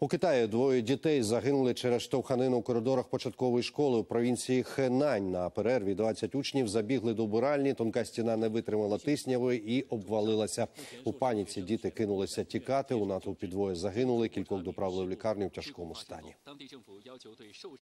У Китаї двоє дітей загинули через штовханину у коридорах початкової школи у провінції Хенань. На перерві 20 учнів забігли до буральні. Тонка стіна не витримала тиснявої і обвалилася. У паніці діти кинулися тікати. У натовпі двоє загинули. Кількох доправили в лікарню в тяжкому стані.